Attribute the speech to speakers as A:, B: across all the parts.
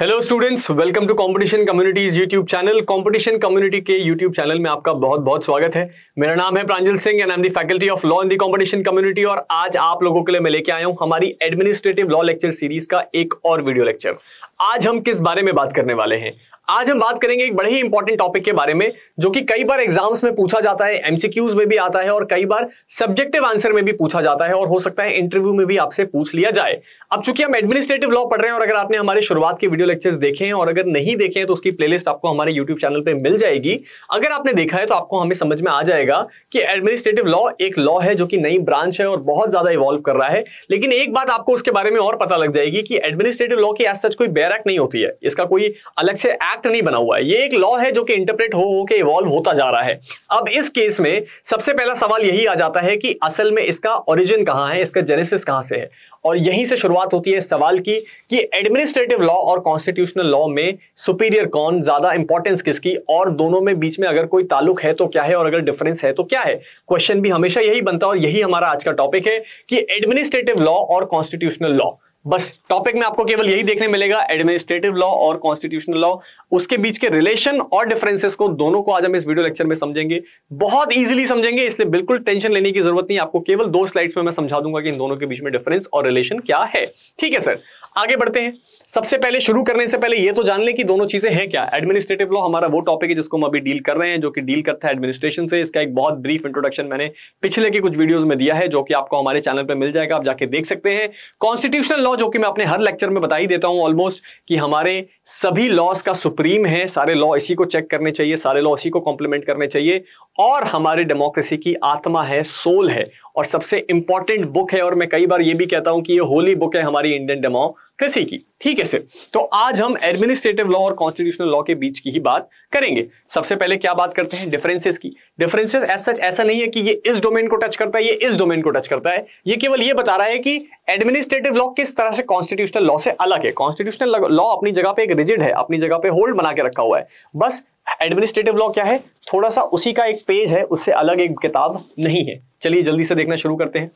A: hello students welcome to competition communities YouTube channel competition community के YouTube channel में आपका बहुत बहुत स्वागत है मेरा नाम है Pranjal Singh and I am the faculty of law in the competition community और आज आप लोगों के लिए मैं लेके आया हूं हमारी एडमिनिस्ट्रेटिव लॉ लेक्चर सीरीज का एक और वीडियो लेक्चर आज हम किस बारे में बात करने वाले हैं आज हम बात करेंगे एक बड़े ही इंपॉर्टेंट टॉपिक के बारे में जो कि कई बार एग्जाम्स में पूछा जाता है एमसीक्यूज में भी आता है और कई बार सब्जेक्टिव आंसर में भी पूछा जाता है और हो सकता है इंटरव्यू में भी आपसे पूछ लिया जाए अब चूंकि हम एडमिनिस्ट्रेटिव लॉ पढ़ रहे हैं और अगर आपने हमारे शुरुआत के वीडियो लेक्चर्स देखे हैं और अगर नहीं देखे हैं तो उसकी प्लेलिस्ट आपको हमारे यूट्यूब चैनल पर मिल जाएगी अगर आपने देखा है तो आपको हमें समझ में आ जाएगा कि एडमिनिस्ट्रेटिव लॉ एक लॉ है जो कि नई ब्रांच है और बहुत ज्यादा इवॉल्व कर रहा है लेकिन एक बात आपको उसके बारे में और पता लग जाएगी कि एडमिनिस्ट्रेटिव लॉ की एस सच कोई डायरेक्ट नहीं होती है इसका कोई अलग से एक्ट नहीं बना हुआ है ये एक लॉ है जो कि इंटरप्रेट हो हो के इवॉल्व होता जा रहा है अब इस केस में सबसे पहला सवाल यही आ जाता है कि असल में इसका ओरिजिन कहाँ है इसका जेनेसिस कहाँ से है और यहीं से शुरुआत होती है सवाल की कि एडमिनिस्ट्रेटिव लॉ और कॉन्स्टिट्यूशनल लॉ में सुपीरियर कौन ज्यादा इंपॉर्टेंस किसकी और दोनों में बीच में अगर कोई ताल्लुक है तो क्या है और अगर डिफरेंस है तो क्या है क्वेश्चन भी हमेशा यही बनता है और यही हमारा आज का टॉपिक है कि एडमिनिस्ट्रेटिव लॉ और कॉन्स्टिट्यूशनल लॉ बस टॉपिक में आपको केवल यही देखने मिलेगा एडमिनिस्ट्रेटिव लॉ और कॉन्स्टिट्यूशनल लॉ उसके बीच के रिलेशन और डिफरेंसेस को दोनों को आज हम इस वीडियो लेक्चर में समझेंगे बहुत इजीली समझेंगे इसलिए बिल्कुल टेंशन लेने की जरूरत नहीं आपको केवल दो स्लाइड्स में मैं समझा दूंगा कि इन दोनों के बीच में डिफरेंस और रिलेशन क्या है ठीक है सर आगे बढ़ते हैं सबसे पहले शुरू करने से पहले ये तो जान लें कि दोनों चीजें हैं क्या एडमिनिस्ट्रेटिव लॉ हमारा वो टॉपिक है जिसको हम अभी डील कर रहे हैं जो कि डील करता है एडमिनिस्ट्रेशन से इसका एक बहुत ब्रीफ इंट्रोडक्शन मैंने पिछले के कुछ वीडियोस में दिया है जो कि आपको हमारे चैनल पर मिल जाएगा आप जाके देख सकते हैं कॉन्स्टिट्यूशनल लॉ जो कि मैं अपने हर लेक्चर में बता ही देता हूं ऑलमोस्ट कि हमारे सभी लॉज का सुप्रीम है सारे लॉ इसी को चेक करने चाहिए सारे लॉ इसी को कॉम्प्लीमेंट करने चाहिए और हमारे डेमोक्रेसी की आत्मा है सोल है और सबसे इंपॉर्टेंट बुक है और मैं कई बार ये भी कहता हूं कि ये होली बुक है हमारी इंडियन डेमो कृषि की ठीक है सर तो आज हम एडमिनिस्ट्रेटिव लॉ और कॉन्स्टिट्यूशनल लॉ के बीच की ही बात करेंगे सबसे पहले क्या बात करते हैं डिफरेंसेस की डिफरेंसेस एज सच ऐसा नहीं है कि ये इस डोमेन को टच करता है ये इस डोमेन को टच करता है ये केवल ये बता रहा है कि एडमिनिस्ट्रेटिव लॉ किस तरह से कॉन्स्टिट्यूशनल लॉ से अलग है कॉन्स्टिट्यूशनल लॉ अपनी जगह पर एक रिजिड है अपनी जगह पर होल्ड बना के रखा हुआ है बस एडमिनिस्ट्रेटिव लॉ क्या है थोड़ा सा उसी का एक पेज है उससे अलग एक किताब नहीं है चलिए जल्दी से देखना शुरू करते हैं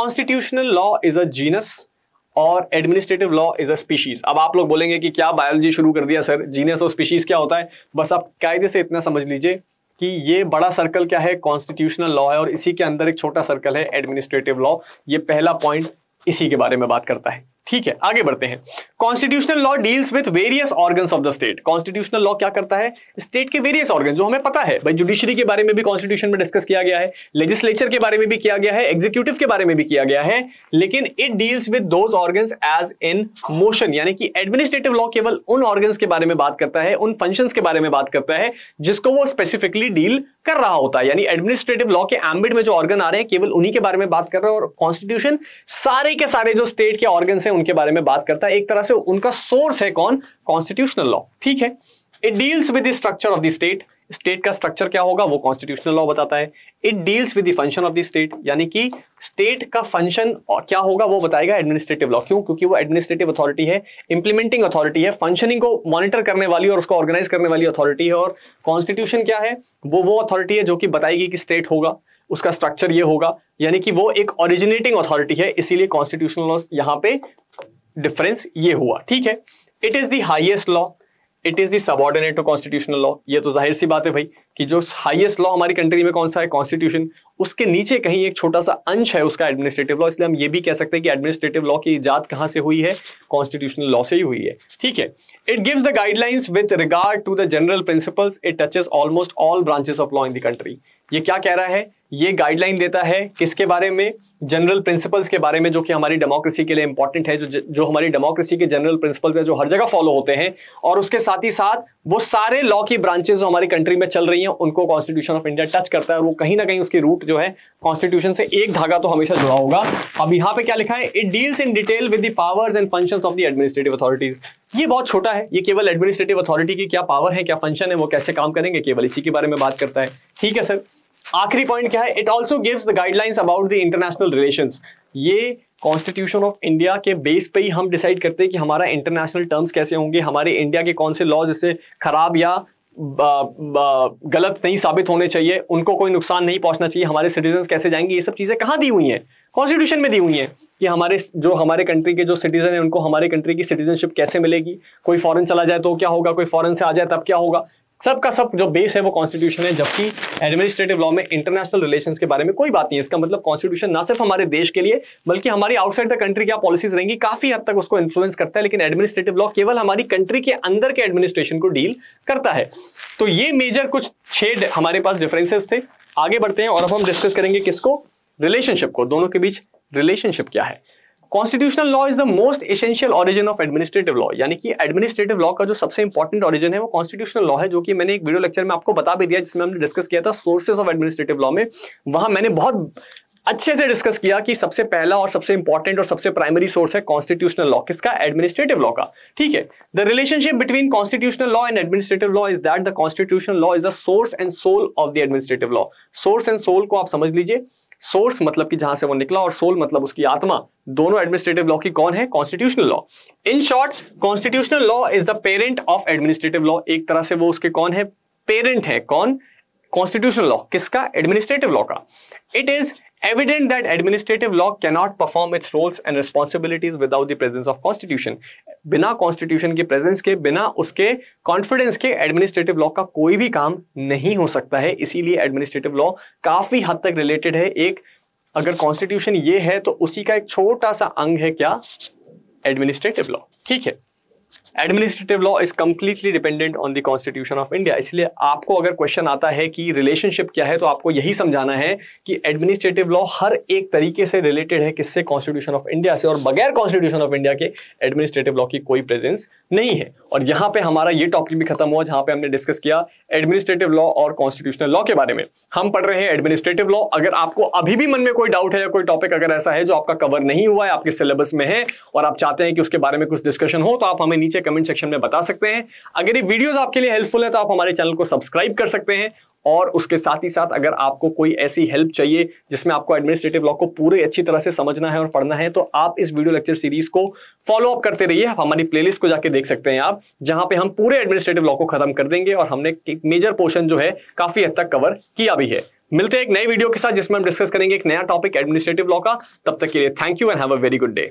A: constitutional law is a genus और administrative law is a species अब आप लोग बोलेंगे कि क्या बायोलॉजी शुरू कर दिया सर जीनियस और स्पीशीज क्या होता है बस आप कायदे से इतना समझ लीजिए कि ये बड़ा सर्कल क्या है कॉन्स्टिट्यूशनल लॉ है और इसी के अंदर एक छोटा सर्कल है एडमिनिस्ट्रेटिव लॉ ये पहला पॉइंट इसी के बारे में बात करता है ठीक है आगे बढ़ते हैं constitutional law deals with various organ of the state constitutional law क्या करता है स्टेट के वेरियस ऑर्गन जो हमें पता है भाई जुडिशरी के बारे में भी कॉन्स्टिट्यूशन में डिस्कस किया गया है लेजिस्लेचर के बारे में भी किया गया है एग्जीक्यूटिव के बारे में भी किया गया है लेकिन इट डील्स विद दो ऑर्गन एज इन मोशन यानी कि एडमिनिस्ट्रेटिव लॉ केवल उन ऑर्गन के बारे में बात करता है उन फंक्शन के बारे में बात करता है जिसको वो स्पेसिफिकली डील कर रहा होता है यानी एडमिनिस्ट्रेटिव लॉ के एम्बिट में जो ऑर्गन आ रहे हैं केवल उन्हीं के बारे में बात कर रहे हैं और कॉन्स्टिट्यूशन सारे के सारे जो स्टेट के ऑर्गन है उनके बारे में बात करता है एक तरह से उनका सोर्स है कौन कॉन्स्टिट्यूशनल लॉ ठीक है it deals with the structure of the state state का स्ट्रक्चर क्या होगा वो कॉन्स्टिट्यूशनल लॉ बताता है it deals with the function of the state यानी कि स्टेट का फंक्शन क्या होगा वो बताएगा एडमिनिस्ट्रेटिव लॉ क्यों क्योंकि वो एडमिनिस्ट्रेटिव अथॉरिटी है इंप्लीमेंटिंग अथॉरिटी है फंक्शनिंग को मॉनिटर करने वाली और उसको ऑर्गेनाइज करने वाली अथॉरिटी है और कॉन्स्टिट्यूशन क्या है वो वो अथॉरिटी है जो कि बताएगी कि स्टेट होगा उसका स्ट्रक्चर ये होगा यानी कि वो एक ऑरिजिनेटिंग अथॉरिटी है इसीलिए कॉन्स्टिट्यूशनल लॉ यहाँ पे डिफरेंस ये हुआ ठीक है it is the highest law it is the subordinate to constitutional law ये तो जाहिर सी बात है भाई कि जो हाईएस्ट लॉ हमारी कंट्री में कौन सा है कॉन्स्टिट्यूशन उसके नीचे कहीं एक छोटा सा अंश है उसका एडमिनिस्ट्रेटिव लॉ इसलिए हम ये भी कह सकते हैं कि एडमिनिस्ट्रेटिव लॉ की इजाद कहां से हुई है कॉन्स्टिट्यूशनल लॉ से ही हुई है ठीक है it gives the guidelines with regard to the general principles it touches almost all branches of law in the country ये क्या कह रहा है ये गाइडलाइन देता है किसके बारे में जनरल प्रिंसिपल्स के बारे में जो कि हमारी डेमोक्रेसी के लिए इंपॉर्टेंट है जो जो हमारी डेमोक्रेसी के जनरल प्रिंसिपल्स है जो हर जगह फॉलो होते हैं और उसके साथ ही साथ वो सारे लॉ की ब्रांचेस हमारी कंट्री में चल रही है उनको कॉन्स्टिट्यूशन ऑफ इंडिया टच करता है और वो कहीं ना कहीं उसकी रूट जो है कॉन्स्टिट्यूशन से एक धागा तो हमेशा जुड़ा होगा अब यहाँ पे क्या लिखा है it deals in detail with the powers and functions of the administrative authorities ये बहुत छोटा है ये केवल एडमिनिस्ट्रेटिव अथॉरिटी की क्या पावर है क्या फंक्शन है वो कैसे काम करेंगे केवल इसी के बारे में बात करता है ठीक है सर आखिरी पॉइंट क्या है it also gives the guidelines about the international relation ये कॉन्स्टिट्यूशन ऑफ इंडिया के बेस पे ही हम डिसाइड करते हैं कि हमारा इंटरनेशनल टर्म्स कैसे होंगे हमारे इंडिया के कौन से लॉज इससे खराब या गलत नहीं साबित होने चाहिए उनको कोई नुकसान नहीं पहुंचना चाहिए हमारे सिटीजन कैसे जाएंगे ये सब चीज़ें कहाँ दी हुई हैं कॉन्स्टिट्यूशन में दी हुई हैं कि हमारे जो हमारे कंट्री के जो सिटीजन है उनको हमारे कंट्री की सिटीजनशिप कैसे मिलेगी कोई फॉरन चला जाए तो क्या होगा कोई फॉरन से आ जाए तब क्या होगा सबका सब जो बेस है वो कॉन्स्टिट्यूशन है जबकि एडमिनिस्ट्रेटिव लॉ में इंटरनेशनल रिलेशन के बारे में कोई बात नहीं है इसका मतलब कॉन्स्टिट्यूशन ना सिर्फ हमारे देश के लिए बल्कि हमारी आउटसाइड द कंट्री क्या पॉलिसीज रहेंगी काफी हद तक उसको इन्फ्लुएंस करता है लेकिन एडमिनिस्ट्रेटिव लॉ केवल हमारी कंट्री के अंदर के एडमिनिस्ट्रेशन को डील करता है तो ये मेजर कुछ छेड हमारे पास डिफरेंसेस थे आगे बढ़ते हैं और अब हम डिस्कस करेंगे किसको रिलेशनशिप को दोनों के बीच रिलेशनशिप क्या है constitutional law is the most essential origin of administrative law यानी कि एडमिनिस्ट्रेटिव लॉ का जो सबसे इंपॉर्टेंट ऑरिजन है वो कॉन्स्टिट्यूशनल लॉ है जो कि मैंने एक वीडियो लेक्चर में आपको बता भी दिया जिसमें हमने डिस्कस किया था सोर्सेज ऑफ एडमिनिस्ट्रेटिव लॉ में वहां मैंने बहुत अच्छे से डिस्कस किया कि सबसे पहला और सबसे इंपॉर्टेंट और सबसे प्राइमरी सोर्स है कॉन्स्टिट्यूशनल लॉ किसका एडमिनिस्ट्रेटिव लॉ का ठीक है the relationship between constitutional law and administrative law is that the constitutional law is the source and soul of the administrative law source and soul को आप समझ लीजिए source मतलब कि जहां से वो निकला और सोल मतलब उसकी आत्मा दोनों एडमिनिस्ट्रेटिव लॉ की कौन है constitutional law in short constitutional law is the parent of administrative law एक तरह से वो उसके कौन है पेरेंट है कौन कॉन्स्टिट्यूशनल लॉ किसका एडमिनिस्ट्रेटिव लॉ का it is evident that administrative law cannot perform its roles and responsibilities without the presence of constitution बिना कॉन्स्टिट्यूशन के प्रेजेंस के बिना उसके कॉन्फिडेंस के एडमिनिस्ट्रेटिव लॉ का कोई भी काम नहीं हो सकता है इसीलिए एडमिनिस्ट्रेटिव लॉ काफी हद तक रिलेटेड है एक अगर कॉन्स्टिट्यूशन ये है तो उसी का एक छोटा सा अंग है क्या एडमिनिस्ट्रेटिव लॉ ठीक है administrative law is completely dependent on the constitution of India इसलिए आपको अगर क्वेश्चन आता है कि रिलेशनशिप क्या है तो आपको यही समझाना है कि एडमिनिस्ट्रेटिव लॉ हर एक तरीके से रिलेटेड है किससे कॉन्स्टिट्यूशन ऑफ इंडिया से और बगैर कॉन्स्टिट्यूशन ऑफ इंडिया के एडमिनिस्ट्रेटिव लॉ की कोई प्रेजेंस नहीं है और यहाँ पे हमारा ये टॉपिक भी खत्म हुआ जहाँ पे हमने डिस्कस किया एडमिनिस्ट्रेटिव लॉ और कॉन्स्टिट्यूशनल लॉ के बारे में हम पढ़ रहे हैं एडमिनिस्ट्रेटिव लॉ अगर आपको अभी भी मन में कोई डाउट है या कोई टॉपिक अगर ऐसा है जो आपका कवर नहीं हुआ है आपके सिलेबस में है और आप चाहते हैं कि उसके बारे में कुछ डिस्कशन हो तो आप हमें नीचे कमेंट सेक्शन में बता सकते हैं अगर ये वीडियोस आपके लिए हेल्पफुल है तो आप हमारे चैनल को सब्सक्राइब कर सकते हैं और उसके साथ ही साथ अगर आपको कोई ऐसी हेल्प चाहिए जिसमें आपको एडमिनिस्ट्रेटिव लॉ को पूरे अच्छी तरह से समझना है और पढ़ना है तो आप इस वीडियो लेक्चर सीरीज को फॉलो अप करते रहिए आप हमारी प्लेलिस्ट को जाके देख सकते हैं आप जहां पे हम पूरे एडमिनिस्ट्रेटिव लॉ को खत्म कर देंगे और हमने एक मेजर पोर्शन जो है काफी हद तक कवर किया भी है मिलते हैं एक नए वीडियो के साथ जिसमें हम डिस्कस करेंगे एक नया टॉपिक एडमिनिस्ट्रेटिव लॉ का तब तक के लिए thank you and have a very good day